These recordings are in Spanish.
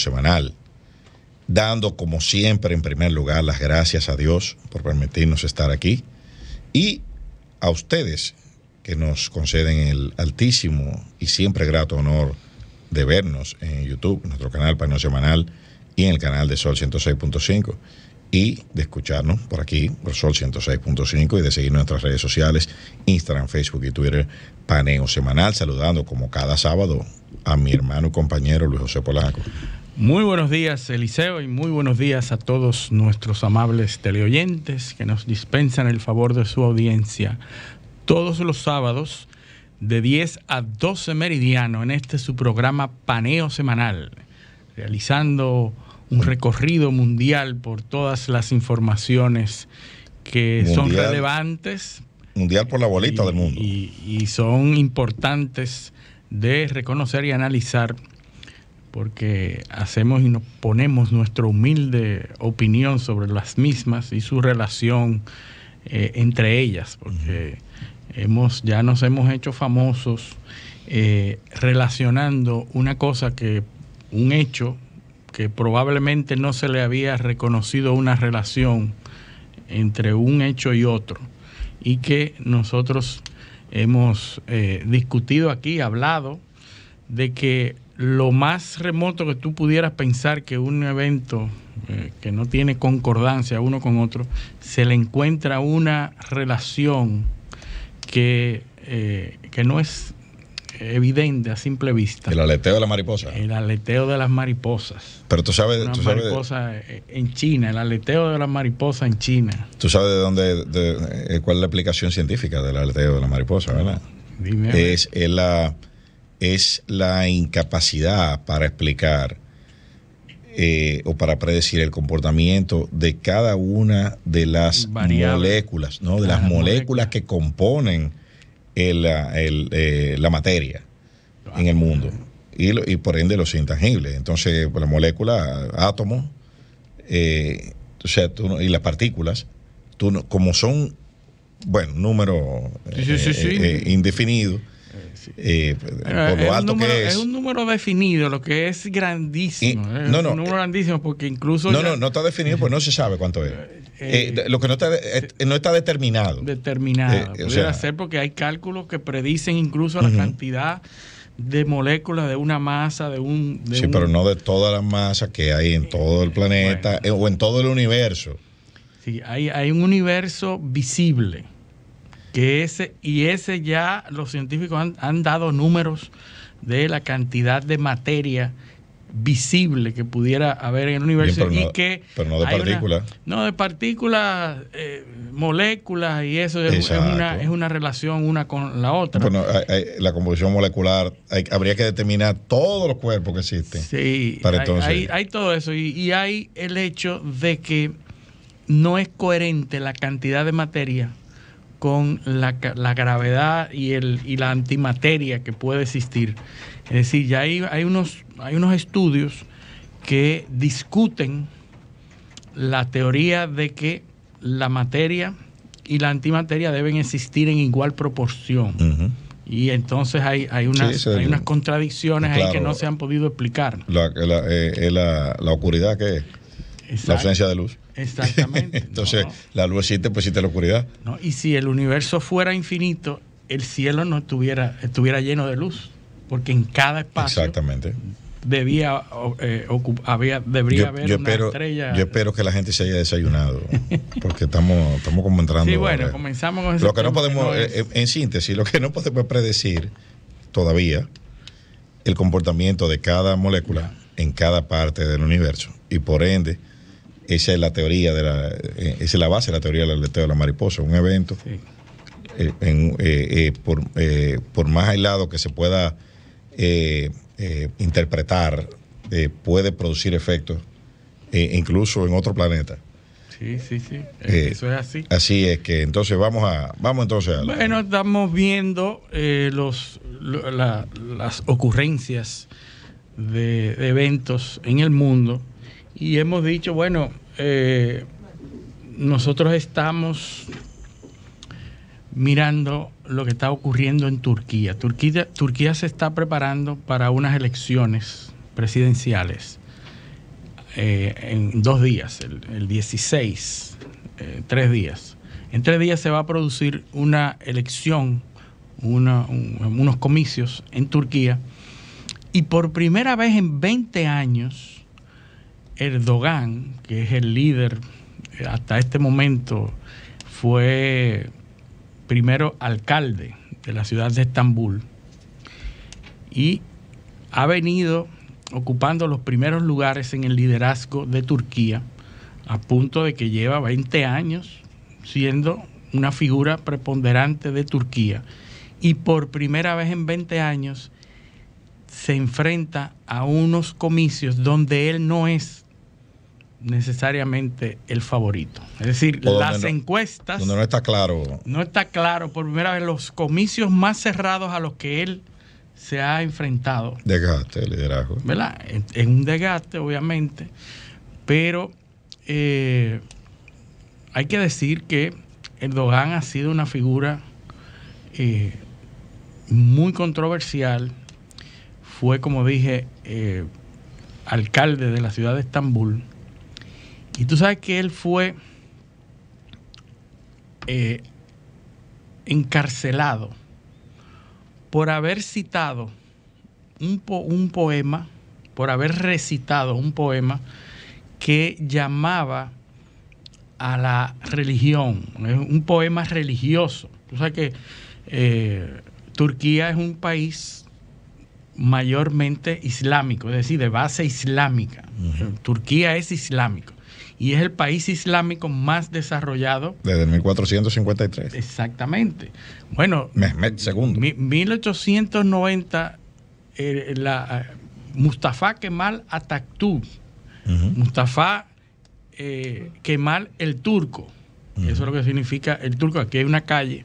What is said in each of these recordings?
semanal, dando como siempre en primer lugar las gracias a Dios por permitirnos estar aquí y a ustedes que nos conceden el altísimo y siempre grato honor de vernos en YouTube, nuestro canal Paneo Semanal y en el canal de Sol 106.5 y de escucharnos por aquí, por Sol 106.5 y de seguir nuestras redes sociales, Instagram, Facebook y Twitter, Paneo Semanal, saludando como cada sábado a mi hermano y compañero Luis José Polanco. Muy buenos días, Eliseo, y muy buenos días a todos nuestros amables teleoyentes que nos dispensan el favor de su audiencia todos los sábados de 10 a 12 meridiano en este su programa Paneo Semanal, realizando un recorrido mundial por todas las informaciones que son relevantes. Mundial por la bolita del mundo. y son importantes de reconocer y analizar porque hacemos y nos ponemos nuestra humilde opinión sobre las mismas y su relación eh, entre ellas, porque hemos, ya nos hemos hecho famosos eh, relacionando una cosa que, un hecho que probablemente no se le había reconocido una relación entre un hecho y otro, y que nosotros hemos eh, discutido aquí, hablado, de que lo más remoto que tú pudieras pensar que un evento eh, que no tiene concordancia uno con otro, se le encuentra una relación que, eh, que no es evidente a simple vista. El aleteo de la mariposa. El aleteo de las mariposas. Pero tú sabes... tú sabes eh, en China, el aleteo de las mariposas en China. Tú sabes de dónde, cuál es la aplicación científica del aleteo de la mariposa, ¿verdad? Dime. es la es la incapacidad para explicar eh, o para predecir el comportamiento de cada una de las moléculas, ¿no? de las, moléculas que componen eh, la materia en el mundo y, por ende los intangibles. Entonces, pues, la molécula, átomos, eh, o sea, tú, y las partículas, tú, como son, bueno, número indefinido es. un número definido, lo que es grandísimo. Eh, no, no, un eh, grandísimo porque incluso. No, no, no está definido porque no se sabe cuánto es. Eh, lo que no está, no está determinado. Determinado. Pudiera o porque hay cálculos que predicen incluso la cantidad de moléculas de una masa, de un... sí, pero no de todas las masas que hay en todo el planeta o en todo el universo. Sí, hay, hay un universo visible que ese, y ese ya los científicos han, dado números de la cantidad de materia visible que pudiera haber en el universo pero no, y que no de partículas no de partículas eh, moléculas y eso es, una, es, una, relación una con la otra la composición molecular habría que determinar todos los cuerpos que existen sí hay, todo eso y hay el hecho de que no es coherente la cantidad de materia con la, la gravedad y, el, y la antimateria que puede existir. Es decir, ya hay, hay, unos, hay unos estudios que discuten la teoría de que la materia y la antimateria deben existir en igual proporción. Y entonces hay, hay, unas, contradicciones ahí que no se han podido explicar. La, la, eh, eh, la, oscuridad que es la ausencia de luz. Exactamente. Entonces, la luz existe, pues existe la oscuridad. No, y si el universo fuera infinito, el cielo no estuviera, estuviera lleno de luz, porque en cada espacio Exactamente. debía, eh, había, debería haber yo una estrella. Yo espero que la gente se haya desayunado, porque estamos, estamos como entrando. Sí, bueno, comenzamos con Lo que no podemos, eh, eh, en síntesis, lo que no podemos predecir todavía el comportamiento de cada molécula en cada parte del universo y por ende esa es la teoría de la, eh, esa es la base de la teoría del aleteo de la mariposa, un evento eh, eh, por, más aislado que se pueda interpretar, puede producir efectos incluso en otro planeta. Sí, sí, sí. Eso es así. Así es que entonces vamos a, vamos entonces Bueno, estamos viendo los, las ocurrencias de eventos en el mundo y hemos dicho, bueno, eh, nosotros estamos mirando lo que está ocurriendo en Turquía. Turquía. Turquía se está preparando para unas elecciones presidenciales eh, en dos días, el, 16, eh, tres días. En tres días se va a producir una elección, unos comicios en Turquía, y por primera vez en 20 años, Erdogan, que es el líder, eh, hasta este momento fue primero alcalde de la ciudad de Estambul y ha venido ocupando los primeros lugares en el liderazgo de Turquía, a punto de que lleva 20 años siendo una figura preponderante de Turquía y por primera vez en 20 años se enfrenta a unos comicios donde él no es necesariamente el favorito. Es decir, las encuestas... no está claro. No está claro, por primera vez, los comicios más cerrados a los que él se ha enfrentado. Desgaste, liderazgo. ¿Verdad? Es un desgaste, obviamente, pero eh, hay que decir que Erdogan ha sido una figura eh, muy controversial. Fue, como dije, eh, alcalde de la ciudad de Estambul y tú sabes que él fue eh, encarcelado por haber citado un, poema, por haber recitado un poema que llamaba a la religión, eh, un poema religioso. Tú sabes que eh, Turquía es un país mayormente islámico, es decir, de base islámica. Turquía es islámico y es el país islámico más desarrollado. Desde 1453. Exactamente. Bueno, II. 1890, eh, la, eh, Mustafa Kemal Atatürk, Mustafa eh, Kemal el Turco, eso es lo que significa el turco. Aquí hay una calle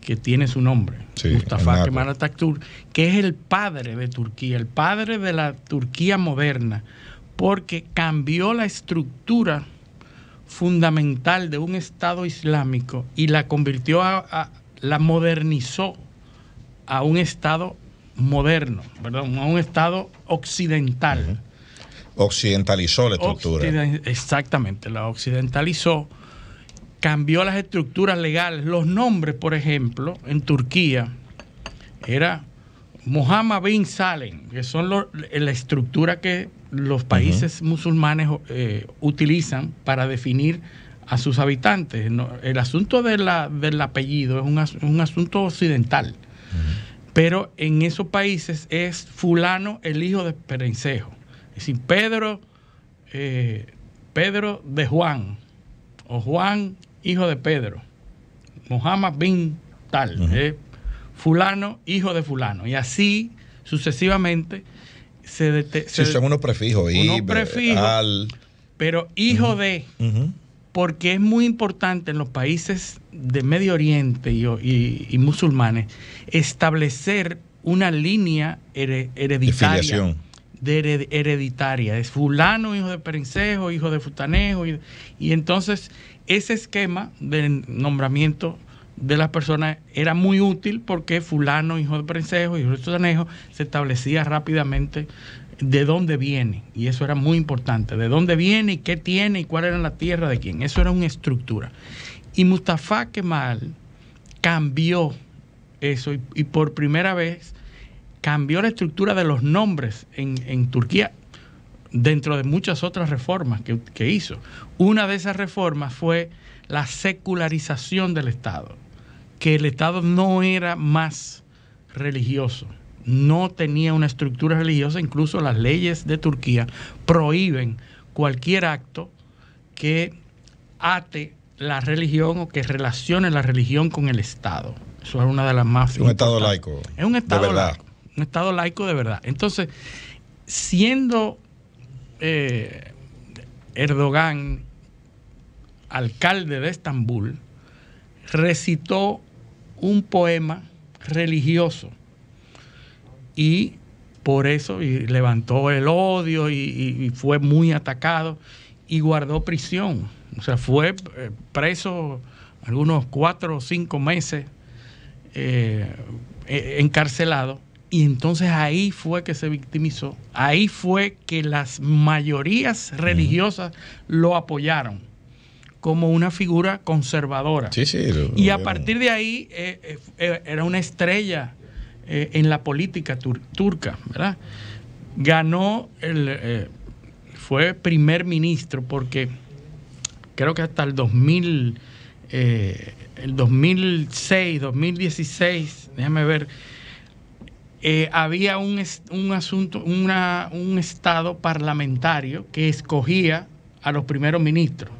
que tiene su nombre, Mustafa Kemal Atatürk, que es el padre de Turquía, el padre de la Turquía moderna porque cambió la estructura fundamental de un Estado islámico y la convirtió a, la modernizó a un Estado moderno, perdón, a un Estado occidental. Occidentalizó la estructura. exactamente, la occidentalizó, cambió las estructuras legales, los nombres, por ejemplo, en Turquía era Mohammed bin Salem, que son la estructura que los países musulmanes eh, utilizan para definir a sus habitantes. el asunto del apellido es un, asunto occidental, pero en esos países es fulano el hijo de Perencejo. Es decir, Pedro, eh, Pedro de Juan, o Juan hijo de Pedro, Mohammed bin tal fulano, hijo de fulano. Y así sucesivamente se, sí, son unos prefijos. y, prefijos. Pero hijo de. Porque es muy importante en los países de Medio Oriente y, y, musulmanes establecer una línea hereditaria. De hereditaria. Es fulano, hijo de Perencejo, hijo de Futanejo. Y, y, entonces ese esquema de nombramiento de las personas era muy útil porque fulano, hijo de y hijo de Sotanejo, se establecía rápidamente de dónde viene, y eso era muy importante, de dónde viene y qué tiene y cuál era la tierra de quién. Eso era una estructura. Y Mustafa Kemal cambió eso y, por primera vez cambió la estructura de los nombres en, Turquía dentro de muchas otras reformas que hizo. Una de esas reformas fue la secularización del Estado que el Estado no era más religioso, no tenía una estructura religiosa, incluso las leyes de Turquía prohíben cualquier acto que ate la religión o que relacione la religión con el Estado. Eso es una de las más... Un Estado laico. Es un Estado Un Estado laico de verdad. Entonces, siendo eh, Erdogan alcalde de Estambul, recitó un poema religioso. Y por eso y levantó el odio y, fue muy atacado y guardó prisión. O sea, fue eh, preso algunos cuatro o cinco meses eh, e, encarcelado. Y entonces ahí fue que se victimizó. Ahí fue que las mayorías religiosas lo apoyaron como una figura conservadora. y a partir de ahí eh, eh, eh, era una estrella en la política turca, ¿verdad? Ganó, el, fue primer ministro porque creo que hasta el 2000, el 2006, 2016, déjame ver, había un, asunto, un estado parlamentario que escogía a los primeros ministros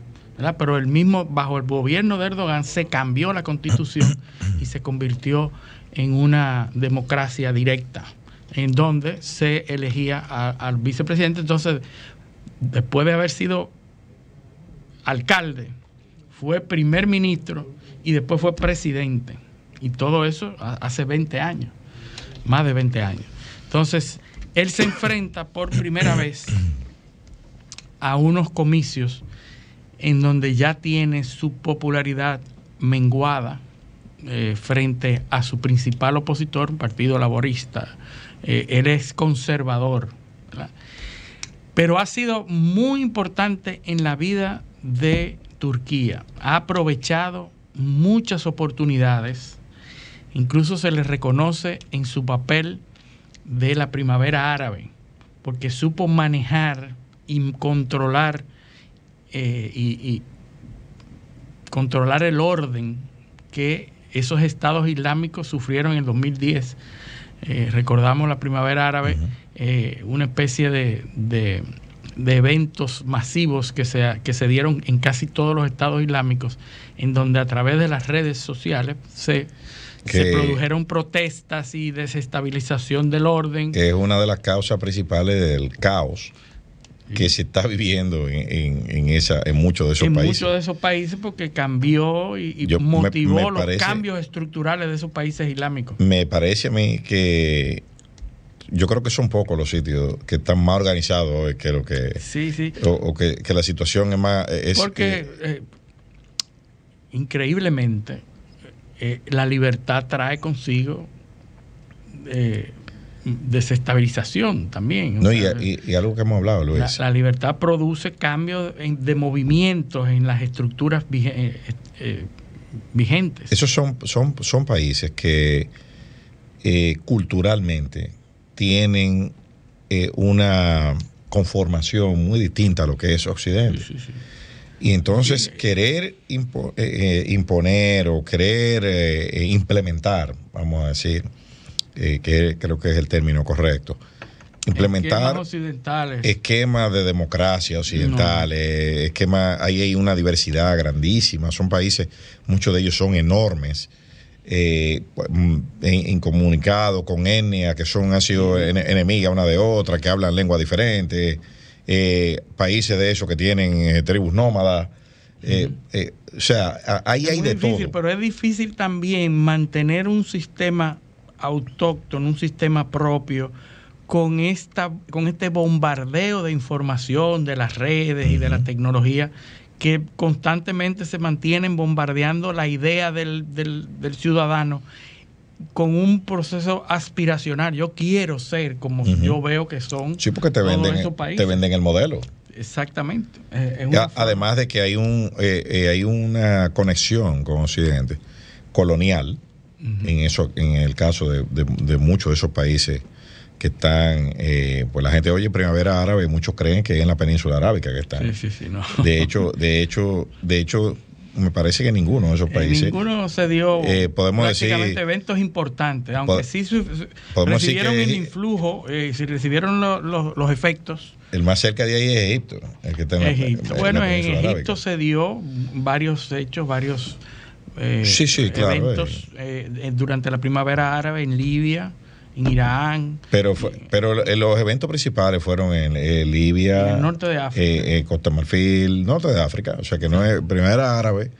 pero el mismo, bajo el gobierno de Erdogan, se cambió la constitución y se convirtió en una democracia directa, en donde se elegía al vicepresidente. Entonces, después de haber sido alcalde, fue primer ministro y después fue presidente. Y todo eso hace 20 años, más de 20 años. Entonces, él se enfrenta por primera vez a unos comicios en donde ya tiene su popularidad menguada eh, frente a su principal opositor, Partido Laborista. Eh, él es conservador, pero ha sido muy importante en la vida de Turquía. Ha aprovechado muchas oportunidades, incluso se le reconoce en su papel de la primavera árabe, porque supo manejar y controlar eh, y, controlar el orden que esos estados islámicos sufrieron en el 2010. Eh, recordamos la primavera árabe, eh, una especie de, eventos masivos que se, que se dieron en casi todos los estados islámicos, en donde a través de las redes sociales se, se produjeron protestas y desestabilización del orden. Que es una de las causas principales del caos que se está viviendo en, muchos de esos países. En muchos de esos países porque cambió y, motivó los cambios estructurales de esos países islámicos. Me parece a mí que yo creo que son pocos los sitios que están más organizados que lo que. Sí, sí. O, que, la situación es más. Eh, porque, eh, eh, increíblemente, la libertad trae consigo desestabilización también. No, y, algo que hemos hablado, Luis. La, libertad produce cambios de movimientos en las estructuras eh, eh, vigentes. Esos son, son, son países que eh, culturalmente tienen una conformación muy distinta a lo que es Occidente. Y entonces querer imponer o querer implementar, vamos a decir, eh, que creo que es el término correcto. Implementar esquemas, de democracia occidentales, esquemas, ahí hay una diversidad grandísima, son países, muchos de ellos son enormes, eh, mm, incomunicados, con etnias que son, han sido enemigas una de otra, que hablan lenguas diferentes, eh, países de esos que tienen eh, tribus nómadas. o sea, ahí hay de todo. Pero es difícil también mantener un sistema autóctono, un sistema propio, con, esta, con este bombardeo de información de las redes y de la tecnología que constantemente se mantienen bombardeando la idea del, del, ciudadano con un proceso aspiracional. Yo quiero ser como yo veo que son. Sí, porque te venden, te venden el modelo. Exactamente. además de que hay, un, eh, eh, hay una conexión con Occidente colonial en, eso, en el caso de, muchos de esos países que están, eh, pues la gente oye primavera árabe y muchos creen que es en la península arábica que están. De hecho, de hecho, de hecho, me parece que ninguno de esos países. ninguno se dio eh, podemos decir, eventos importantes, aunque sí recibieron el influjo, eh, si recibieron los efectos. El más cerca de ahí es Egipto. bueno, en Egipto se dio varios hechos, varios eh, sí, sí, claro, eventos eh. Eh, durante la primavera árabe en Libia, en Irán. Pero, pero los eventos principales fueron en Libia, en el norte de África, Costa Marfil, norte de África, o sea que no es primavera árabe.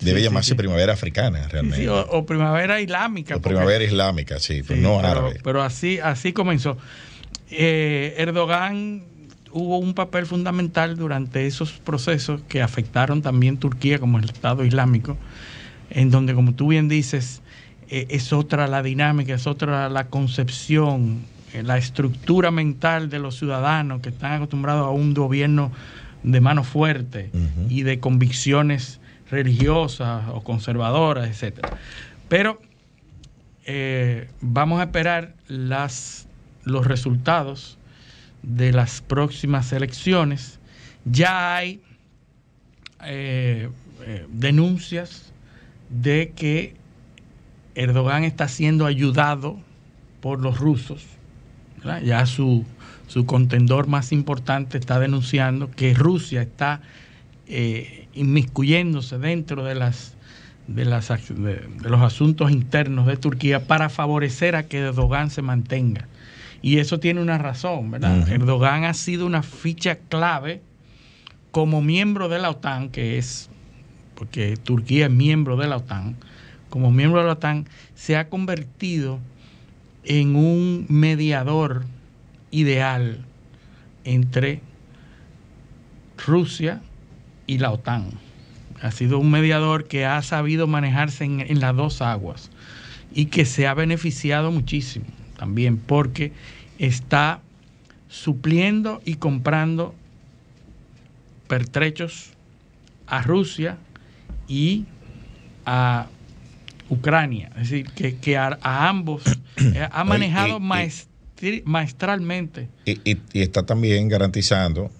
Debe llamarse primavera africana, realmente. O, o, primavera islámica. O primavera islámica, sí, pero no árabe. Pero así, así comenzó. Erdogan hubo un papel fundamental durante esos procesos que afectaron también Turquía como el Estado Islámico en donde, como tú bien dices, eh, es otra la dinámica, es otra la concepción, eh, la estructura mental de los ciudadanos que están acostumbrados a un gobierno de mano fuerte y de convicciones religiosas o conservadoras, etcétera. Pero eh, vamos a esperar las, los resultados de las próximas elecciones. Ya hay eh, denuncias de que Erdogan está siendo ayudado por los rusos. Ya su, su, contendor más importante está denunciando que Rusia está eh, inmiscuyéndose dentro de, las, de, las, de, los asuntos internos de Turquía para favorecer a que Erdogan se mantenga. Y eso tiene una razón, ¿verdad? Erdogan ha sido una ficha clave como miembro de la OTAN, que es porque Turquía es miembro de la OTAN, como miembro de la OTAN, se ha convertido en un mediador ideal entre Rusia y la OTAN. Ha sido un mediador que ha sabido manejarse en, en las dos aguas y que se ha beneficiado muchísimo también porque está supliendo y comprando pertrechos a Rusia y a Ucrania. Es decir, que, que a, ambos eh, ha manejado maestralmente. Y, está también garantizando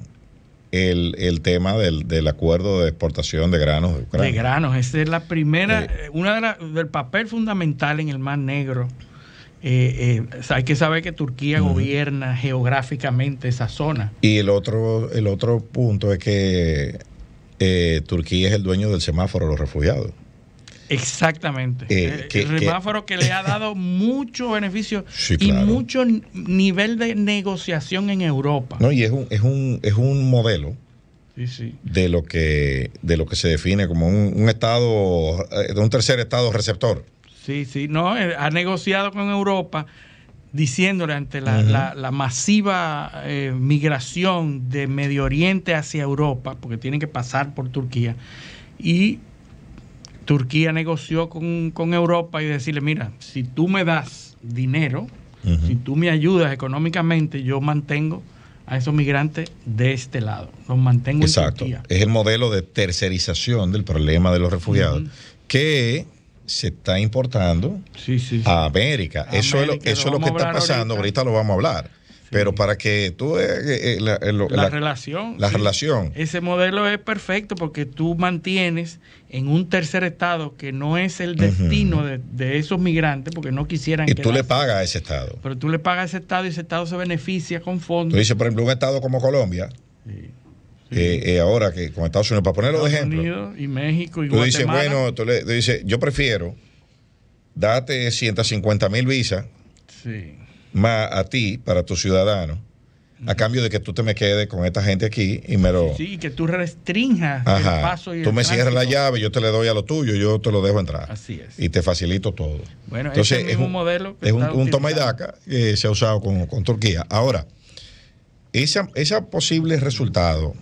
el, tema del, acuerdo de exportación de granos de Ucrania. De granos, esa es la primera, eh, una del papel fundamental en el Mar Negro. Eh, hay que saber que Turquía gobierna geográficamente esa zona. Y el otro, el otro punto es que eh, Turquía es el dueño del semáforo de los refugiados. Exactamente. Eh, eh, el, semáforo que, le ha dado mucho beneficio y mucho nivel de negociación en Europa. No, y es un, es un, modelo. De, lo que, de lo que se define como un, un estado, de un tercer estado receptor. Sí, sí, no, ha negociado con Europa diciéndole ante la, masiva eh, migración de Medio Oriente hacia Europa, porque tienen que pasar por Turquía, y Turquía negoció con, Europa y decirle, mira, si tú me das dinero, si tú me ayudas económicamente, yo mantengo a esos migrantes de este lado, los mantengo Exacto. en Turquía. Es el modelo de tercerización del problema de los refugiados, que se está importando a América. Eso es lo, eso que está pasando, ahorita. lo vamos a hablar. Pero para que tú... Eh, eh, eh, la, relación. La relación. Ese modelo es perfecto porque tú mantienes en un tercer estado que no es el destino de, esos migrantes porque no quisieran... Y tú le pagas a ese estado. Pero tú le pagas a ese estado y ese estado se beneficia con fondos. Tú dices, por ejemplo, un estado como Colombia eh, eh, ahora que con Estados Unidos, para ponerlo de ejemplo. y México y tú dices, bueno, yo prefiero date 150 mil visas más a ti, para tus ciudadanos, a cambio de que tú te me quedes con esta gente aquí y me lo. Sí, que tú restringas. Ajá. Tú me cierras la llave, yo te le doy a lo tuyo, yo te lo dejo entrar. Así es. Y te facilito todo. Bueno, Entonces, es, un modelo. es un, toma y daca que se ha usado con, Turquía. Ahora, ese posible resultado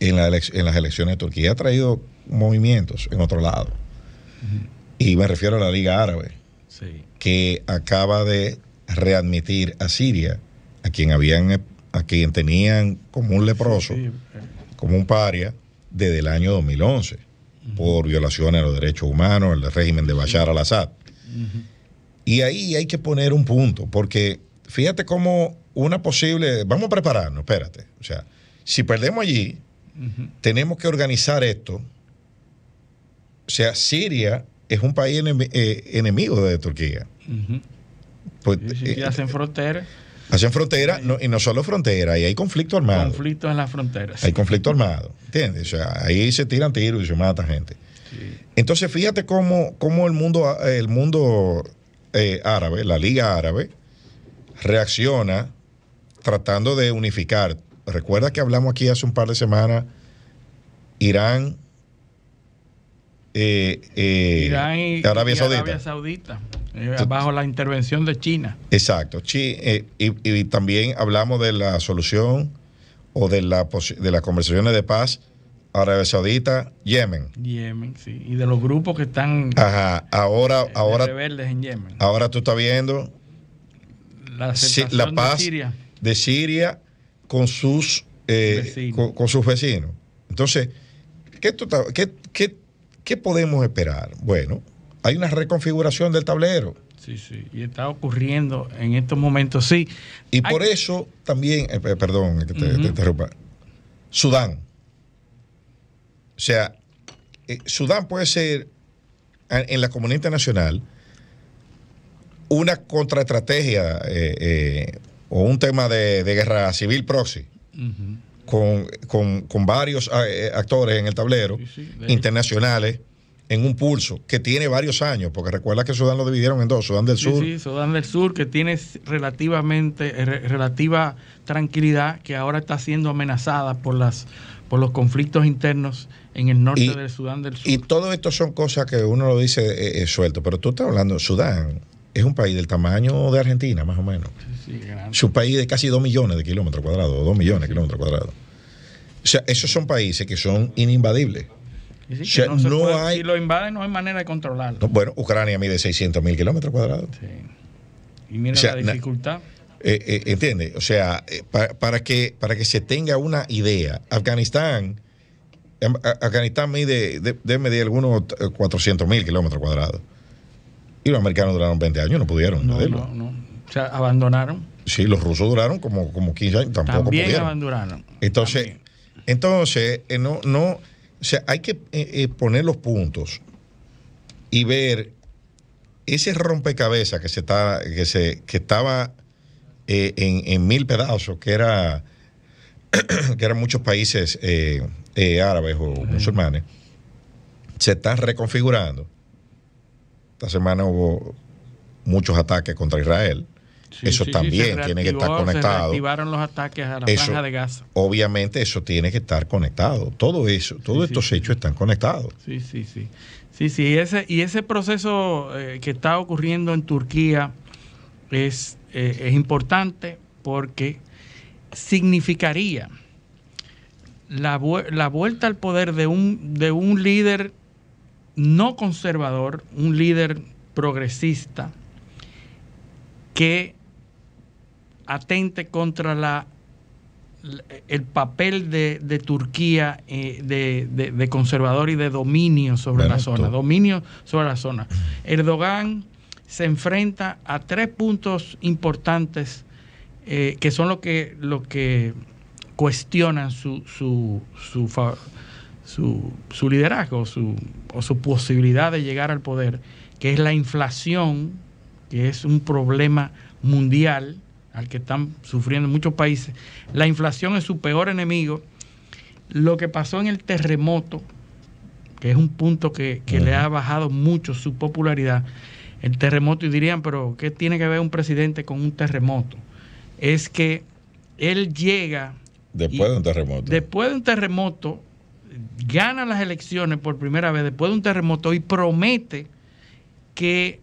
en, las elecciones de Turquía ha traído movimientos en otro lado. Y me refiero a la Liga Árabe, que acaba de readmitir a Siria, a quien habían, eh, a quien tenían como un leproso, eh. como un paria, desde el año 2011, por violaciones a los derechos humanos, el régimen de Bashar al-Assad. Y ahí hay que poner un punto, porque fíjate cómo una posible, vamos a prepararnos, espérate, o sea, si perdemos allí, tenemos que organizar esto. O sea, Siria es un país eh, enemigo de Turquía. Y pues, eh, hacen fronteras. Hacen fronteras, y no solo fronteras, y hay conflicto armado. conflicto en las fronteras. Hay conflicto armado, ¿entiendes? ahí se tiran tiros y se mata gente. Entonces, fíjate cómo, cómo, el mundo, el mundo eh, árabe, la Liga Árabe, reacciona tratando de unificar Recuerda que hablamos aquí hace un par de semanas, Irán, eh, eh, y, Arabia, Saudita. Eh, bajo la intervención de China. Exacto. y, también hablamos de la solución o de, la, de las conversaciones de paz Arabia Saudita, Yemen. Yemen, sí. Y de los grupos que están Ahora, ahora, rebeldes en Yemen. Ahora tú estás viendo la, paz de Siria. de Siria con sus, eh, con, sus vecinos. Entonces, ¿qué, qué, podemos esperar? Bueno, hay una reconfiguración del tablero. Sí, sí, y está ocurriendo en estos momentos, sí. Y por eso también, eh, perdón te, interrumpa, Sudán. O sea, eh, Sudán puede ser en la comunidad internacional una contraestrategia o un tema de, guerra civil proxy. Con, con, varios eh, eh, actores en el tablero, internacionales, en un pulso que tiene varios años, porque recuerda que Sudán lo dividieron en dos, Sudán del Sur. Sí, Sudán del Sur, que tiene relativamente, eh, relativa tranquilidad, que ahora está siendo amenazada por, las, por los conflictos internos en el norte del Sudán del Sur. Y todo esto son cosas que uno lo dice suelto, pero tú estás hablando de Sudán, es un país del tamaño de Argentina, más o menos. es un país de casi 2 millones de kilómetros cuadrados, 2 millones de kilómetros cuadrados. O sea, esos son países que son ininvadibles. no hay, si lo invaden, no hay manera de controlarlo. bueno, Ucrania mide 600 mil kilómetros cuadrados. Y mira la dificultad. Eh, eh O sea, eh, para, que, para que se tenga una idea, Afganistán, em, Afganistán mide, de, algunos 400 eh, mil kilómetros cuadrados los americanos duraron 20 años, no pudieron. No, O sea, abandonaron. Sí, los rusos duraron como, como 15 años, tampoco También abandonaron. Entonces, entonces eh, no, no, o sea, hay que eh, eh, poner los puntos y ver ese rompecabezas que se está, que se, que estaba en, mil pedazos, que era que eran muchos países árabes o musulmanes, se están reconfigurando esta semana hubo muchos ataques contra Israel. eso también tiene que estar conectado. Se reactivaron los ataques a la franja de Gaza. Obviamente eso tiene que estar conectado. Todo eso, todos estos hechos están conectados. Sí, sí, sí. Sí, sí, ese, y ese proceso eh, que está ocurriendo en Turquía es, eh, importante porque significaría la, vuelta al poder de un, de un líder no conservador, un líder progresista que atente contra la, el papel de, Turquía eh, de, conservador y de dominio sobre la zona, dominio sobre la zona. Erdogan se enfrenta a tres puntos importantes eh, que son lo que, lo que cuestionan su, su, su, su, liderazgo o su posibilidad de llegar al poder, que es la inflación, que es un problema mundial al que están sufriendo muchos países. La inflación es su peor enemigo. Lo que pasó en el terremoto, que es un punto que, le ha bajado mucho su popularidad, el terremoto, y dirían, pero ¿qué tiene que ver un presidente con un terremoto? Es que él llega... Después de un terremoto. Después de un terremoto, gana las elecciones por primera vez después de un terremoto y promete que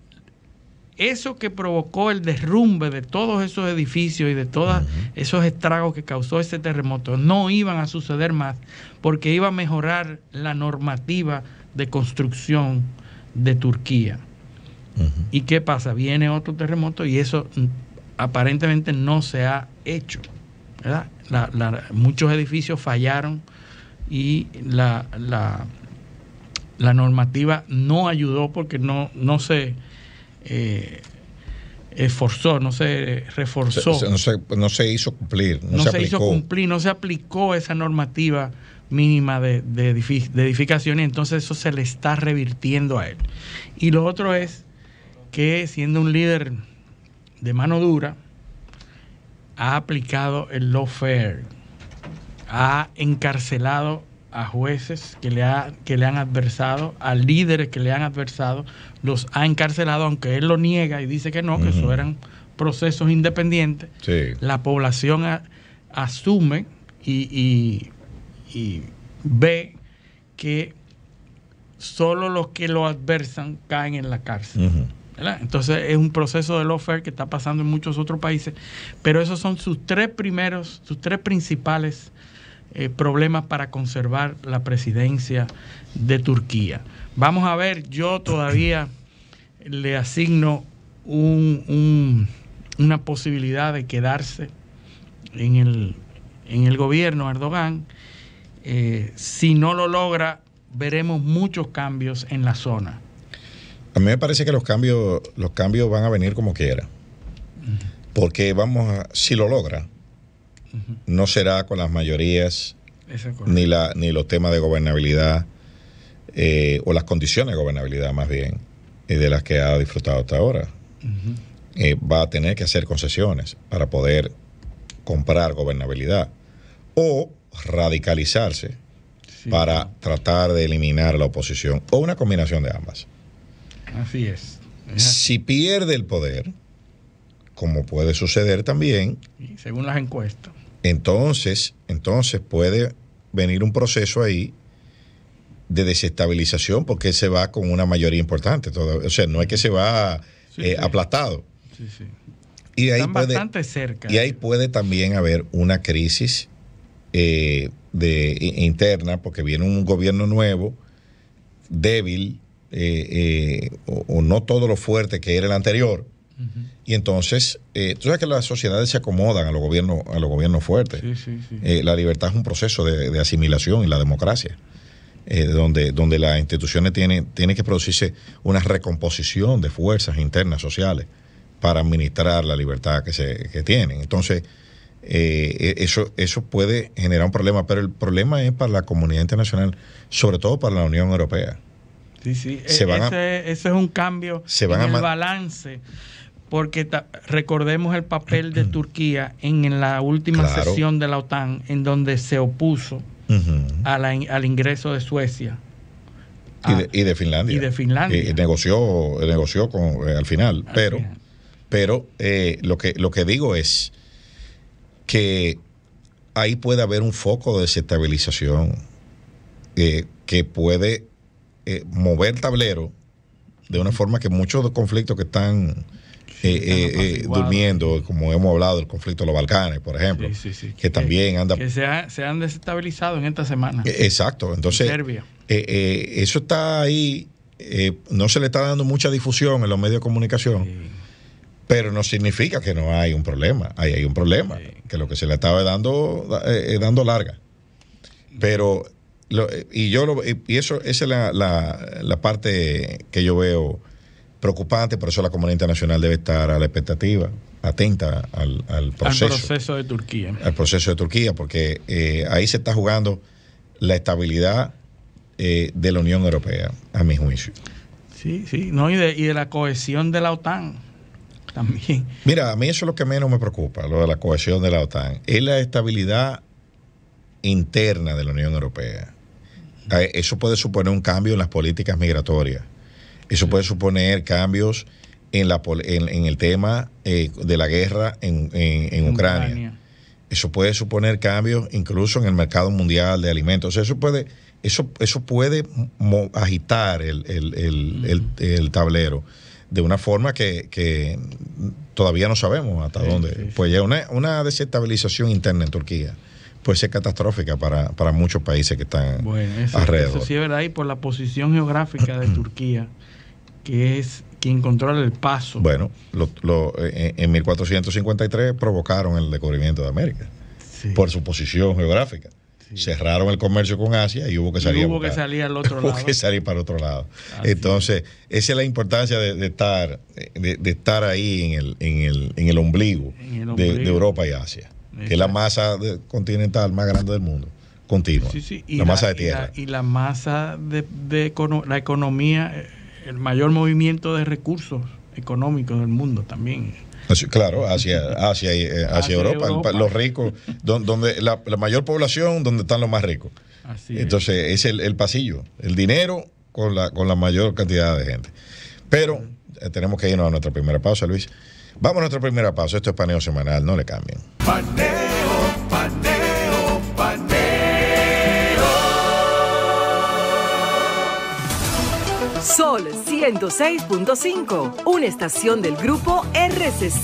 eso que provocó el derrumbe de todos esos edificios y de todos esos estragos que causó ese terremoto no iban a suceder más porque iba a mejorar la normativa de construcción de Turquía. ¿Y qué pasa? Viene otro terremoto y eso aparentemente no se ha hecho. muchos edificios fallaron y la, la, normativa no ayudó porque no, no se eh, esforzó, no se reforzó. no, se, no, se, hizo cumplir. No, se, hizo cumplir, no se aplicó esa normativa mínima de, de, edificación y entonces eso se le está revirtiendo a él. Y lo otro es que siendo un líder de mano dura, ha aplicado el fair ha encarcelado a jueces que le, ha, que le han adversado, a líderes que le han adversado, los ha encarcelado, aunque él lo niega y dice que no, que eso eran procesos independientes. La población asume y, ve que solo los que lo adversan caen en la cárcel. Entonces es un proceso de lawfare que está pasando en muchos otros países, pero esos son sus tres primeros, sus tres principales eh, problemas para conservar la presidencia de Turquía. Vamos a ver, yo todavía le asigno una posibilidad de quedarse en el, en el gobierno Erdogan. Eh, si no lo logra, veremos muchos cambios en la zona. A mí me parece que los cambios, los cambios van a venir como quiera. Porque vamos a, si lo logra, no será con las mayorías, ni, la, ni los temas de gobernabilidad, eh, o las condiciones de gobernabilidad más bien, y eh, de las que ha disfrutado hasta ahora. Eh, va a tener que hacer concesiones para poder comprar gobernabilidad o radicalizarse para tratar de eliminar la oposición, o una combinación de ambas. Así es. Si pierde el poder, como puede suceder también. según las encuestas. Entonces, entonces puede venir un proceso ahí de desestabilización porque se va con una mayoría importante. O sea, no es que se va eh, aplastado. y, ahí puede, bastante cerca. y ahí eh. puede también haber una crisis eh, interna porque viene un gobierno nuevo, débil, o, no todo lo fuerte que era el anterior. Y entonces, eh, tú sabes que las sociedades se acomodan a los gobiernos, a los gobiernos fuertes. Eh, la libertad es un proceso de, asimilación y la democracia, eh, donde, donde las instituciones tienen, tienen que producirse una recomposición de fuerzas internas sociales para administrar la libertad que, se, que tienen. Entonces, e, eso, eso puede generar un problema, pero el problema es para la comunidad internacional, sobre todo para la Unión Europea. Sí, e, ese, es un cambio en el balance porque recordemos el papel de mm. Turquía en, la última sesión de la OTAN, en donde se opuso al ingreso de Suecia. y, de, Finlandia. Y de Finlandia. Y, negoció, negoció con, eh, al final. pero pero eh, lo, que, lo que digo es que ahí puede haber un foco de desestabilización eh, que puede mover tablero de una forma que muchos conflictos que están eh, eh, eh, durmiendo, como hemos hablado del conflicto de los Balcanes, por ejemplo, que también anda... Que se, han desestabilizado en esta semana. E, exacto, entonces... eso está ahí, no se le está dando mucha difusión en los medios de comunicación, pero no significa que no hay un problema, ahí hay un problema, que lo que se le estaba dando, dando larga. Pero y yo lo, y eso esa es la, la, parte que yo veo preocupante, por eso la comunidad internacional debe estar a la expectativa, atenta al, proceso. de Turquía. Al proceso de Turquía, porque eh, ahí se está jugando la estabilidad eh, de la Unión Europea, a mi juicio. Sí, sí, no, y de, y de la cohesión de la OTAN también. Mira, a mí eso es lo que menos me preocupa, lo de la cohesión de la OTAN, es la estabilidad interna de la Unión Europea. Eso puede suponer un cambio en las políticas migratorias eso puede suponer cambios en, la, en, el tema eh, de la guerra en, en Ucrania. Eso puede suponer cambios incluso en el mercado mundial de alimentos. eso puede, eso, eso puede agitar el, el, el, el, tablero de una forma que, que todavía no sabemos hasta dónde. Pues ya una, una desestabilización interna en Turquía puede ser catastrófica para, para muchos países que están alrededor. Eso sí es verdad, y por la posición geográfica de Turquía que es quien controla el paso. Bueno, eh, en 1453 provocaron el descubrimiento de América por su posición geográfica. Cerraron el comercio con Asia y hubo que salir, hubo que salir al otro que salir para otro lado. Entonces, esa es la importancia de, estar, de, estar ahí en el, ombligo, De, Europa y Asia, que es la masa continental más grande del mundo continua. la, masa de tierra. Y la, masa de, la economía eh, el mayor movimiento de recursos económicos del mundo también. Claro, hacia, hacia, eh, hacia, Europa, los ricos, donde, la, mayor población, donde están los más ricos. Entonces, es, el, pasillo, el dinero con la, con la mayor cantidad de gente. Pero eh, tenemos que irnos a nuestra primera pausa, Luis. Vamos a nuestra primera pausa. Esto es paneo semanal, no le cambien. Sol 106.5, una estación del grupo RCC.